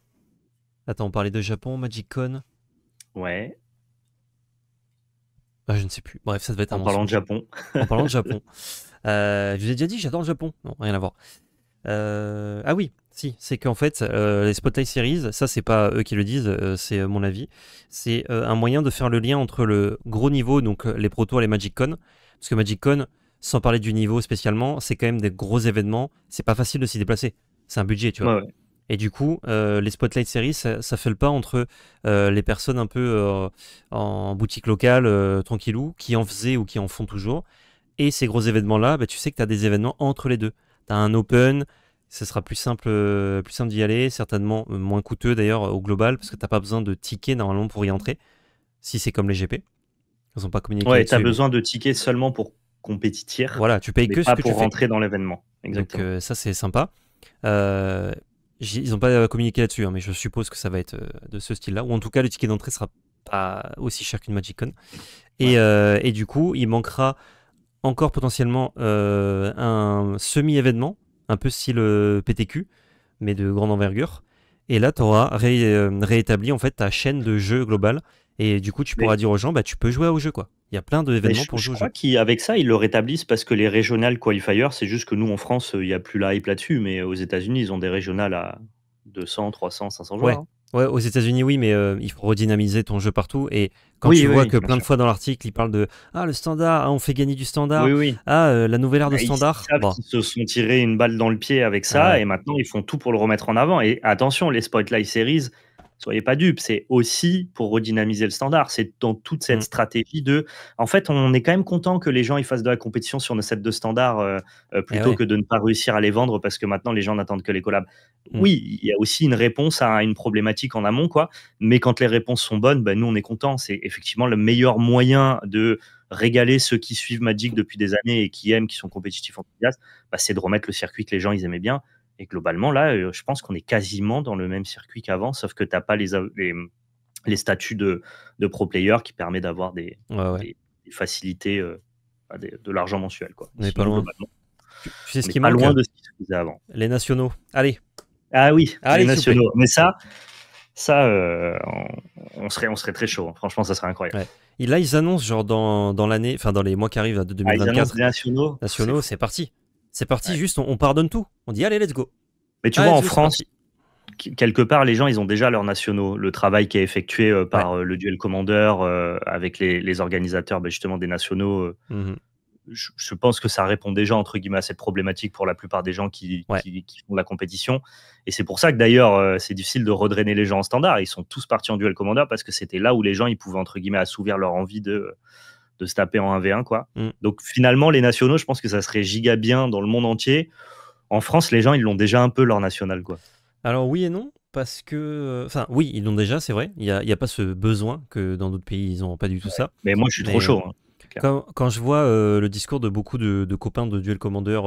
Attends, on parlait de Japon, Magic Con. Ouais. Ah, je ne sais plus. Bref, ça devait être en parlant de Japon. en parlant de Japon. Euh, je vous ai déjà dit, j'adore le Japon. Non, rien à voir. Euh, ah oui, si, c'est qu'en fait, euh, les Spotlight Series, ça c'est pas eux qui le disent, c'est mon avis, c'est un moyen de faire le lien entre le gros niveau, donc les proto et les Magic Con, parce que Magic Con, sans parler du niveau spécialement, c'est quand même des gros événements, c'est pas facile de s'y déplacer. C'est un budget, tu vois. Et du coup, euh, les Spotlight Series, ça, fait le pas entre euh, les personnes un peu euh, en boutique locale, tranquillou, qui en faisaient ou qui en font toujours, et ces gros événements-là, bah, tu sais que tu as des événements entre les deux. Tu as un open, ce sera plus simple, plus simple d'y aller, certainement moins coûteux d'ailleurs au global, parce que tu n'as pas besoin de tickets normalement pour y entrer, si c'est comme les GP. Ils ont pas communiqué. Ouais, tu as besoin de tickets seulement pour compétitir. Voilà, tu payes que ce pour rentrer dans l'événement. Exactement. Donc ça, c'est sympa. Euh, ils n'ont pas euh, communiqué là-dessus, hein, mais je suppose que ça va être euh, de ce style-là, ou en tout cas le ticket d'entrée sera pas aussi cher qu'une Magic Et, du coup, il manquera encore potentiellement un semi-événement, un peu style PTQ, mais de grande envergure. Et là, tu auras réétabli en fait ta chaîne de jeu globale. Et du coup, tu pourras dire aux gens, bah, tu peux jouer au jeu, quoi. Il y a plein d'événements pour jouer. Je crois qu'avec ça, ils le rétablissent parce que les régionales qualifiers, c'est juste que nous, en France, il n'y a plus la hype là-dessus, mais aux États-Unis, ils ont des régionales à 200, 300, 500 joueurs. Hein. Ouais. aux États-Unis, oui, mais euh, il faut redynamiser ton jeu partout. Et quand tu vois que plein de fois dans l'article, ils parlent de Ah, le standard, ah, on fait gagner du standard, ah, euh, la nouvelle ère de bah, standard. Ils, se sont tirés une balle dans le pied avec ça, et maintenant, ils font tout pour le remettre en avant. Et attention, les Spotlight Series, soyez pas dupes, c'est aussi pour redynamiser le standard. C'est dans toute cette mm. stratégie de. En fait, on est quand même content que les gens ils fassent de la compétition sur nos sets de standards euh, euh, eh plutôt que de ne pas réussir à les vendre parce que maintenant les gens n'attendent que les collabs. Mm. Oui, il y a aussi une réponse à une problématique en amont, quoi. Mais quand les réponses sont bonnes, ben, nous on est content. C'est effectivement le meilleur moyen de régaler ceux qui suivent Magic depuis des années et qui aiment, qui sont compétitifs enthousiastes, bah, c'est de remettre le circuit que les gens ils aimaient bien et globalement, là, euh, je pense qu'on est quasiment dans le même circuit qu'avant, sauf que tu n'as pas euh, les, les, statuts de, de, pro player qui permet d'avoir des, facilités, euh, bah, de l'argent mensuel. Quoi. pas loin. Tu ce qui est loin hein de ce qui se avant. Les nationaux. Allez. Ah oui, les nationaux. Mais ça, ça on, serait, on serait très chaud. Hein. Franchement, ça serait incroyable. Ouais. Et là, ils annoncent, genre, dans, dans l'année, enfin, dans les mois qui arrivent de 2024. Ah, ils les nationaux. Nationaux, c'est parti. C'est parti, juste, on, pardonne tout. On dit, allez, let's go. Mais tu vois, en France, quelque part, les gens, ils ont déjà leurs nationaux. Le travail qui est effectué euh, par euh, le duel commandeur euh, avec les, organisateurs ben, justement des nationaux, mm-hmm. je, pense que ça répond déjà, entre guillemets, à cette problématique pour la plupart des gens qui, qui, qui font la compétition. Et c'est pour ça que d'ailleurs, c'est difficile de redrainer les gens en standard. Ils sont tous partis en duel commandeur parce que c'était là où les gens, ils pouvaient, entre guillemets, assouvir leur envie de de se taper en 1v1. Quoi. Mm. Donc finalement, les nationaux, je pense que ça serait giga bien dans le monde entier. En France, les gens, ils l'ont déjà un peu leur national. Quoi. Alors oui et non, parce que. Euh, enfin, oui, ils l'ont déjà, c'est vrai. Il n'y a, a, pas ce besoin que dans d'autres pays, ils n'ont pas du tout ça. Mais moi, je suis trop chaud. Euh, hein, quand, je vois euh, le discours de beaucoup de, copains de Duel Commander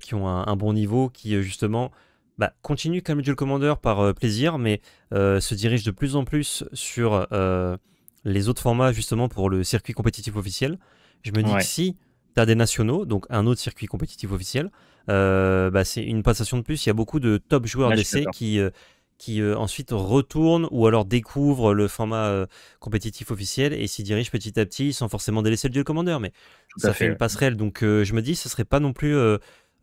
qui ont un, bon niveau, qui justement bah, continue comme Duel Commander par plaisir, mais se dirige de plus en plus sur les autres formats justement pour le circuit compétitif officiel, je me dis que si tu as des nationaux, donc un autre circuit compétitif officiel, euh, bah, c'est une passation de plus. Il y a beaucoup de top joueurs d'essai qui, euh, qui euh, ensuite retournent ou alors découvrent le format compétitif officiel et s'y dirigent petit à petit sans forcément délaisser le duel commandeur Mais ça fait, une passerelle. Donc je me dis, ce serait pas non plus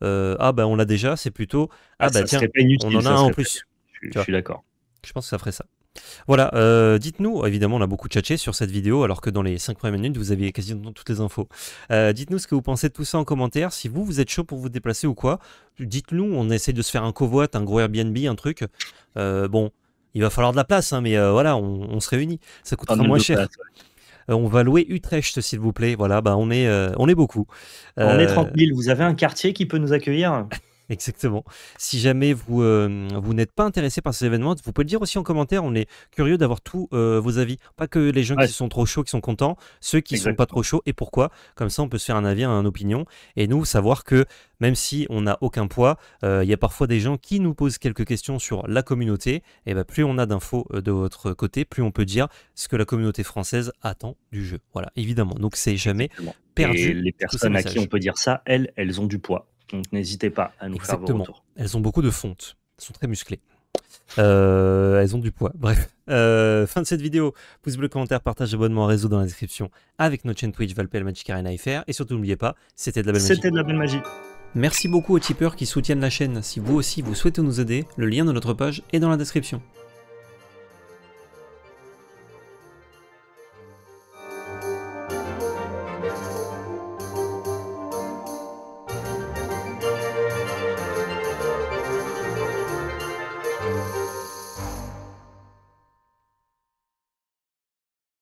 Ah, bah on l'a déjà, c'est plutôt Ah, ah bah tiens, on en a un en plus. je suis d'accord. Je pense que ça ferait ça. Voilà, euh, dites-nous, évidemment on a beaucoup tchatché sur cette vidéo alors que dans les 5 premières minutes vous aviez quasiment toutes les infos. Euh, dites-nous ce que vous pensez de tout ça en commentaire, si vous vous êtes chaud pour vous déplacer ou quoi, dites-nous, on essaie de se faire un covoit, un gros Airbnb, un truc. Euh, bon, il va falloir de la place, hein, mais voilà, on, se réunit, ça coûtera moins cher. on va louer Utrecht s'il vous plaît, voilà, bah, on, est, on est beaucoup. On est tranquille, vous avez un quartier qui peut nous accueillir Exactement. Si jamais vous, euh, vous n'êtes pas intéressé par ces événements, vous pouvez le dire aussi en commentaire. On est curieux d'avoir tous euh, vos avis. Pas que les gens qui sont trop chauds, qui sont contents, ceux qui ne sont pas trop chauds et pourquoi. Comme ça, on peut se faire un avis, une opinion. Et nous, savoir que même si on n'a aucun poids, euh, il y a parfois des gens qui nous posent quelques questions sur la communauté. Et bah, plus on a d'infos de votre côté, plus on peut dire ce que la communauté française attend du jeu. Voilà, évidemment. Donc, c'est jamais perdu. les personnes à qui on peut dire ça, elles, elles ont du poids. Donc n'hésitez pas à nous faire vos retours. Elles ont beaucoup de fonte, elles sont très musclées. Euh, elles ont du poids. Bref, euh, fin de cette vidéo. Pouce bleu, commentaire, partage, abonnement, réseau dans la description avec notre chaîne Twitch Valpel Magic Arena FR. Et surtout, n'oubliez pas, c'était de la belle magie. C'était de la belle magie. Merci beaucoup aux tipeurs qui soutiennent la chaîne. Si vous aussi vous souhaitez nous aider, le lien de notre page est dans la description.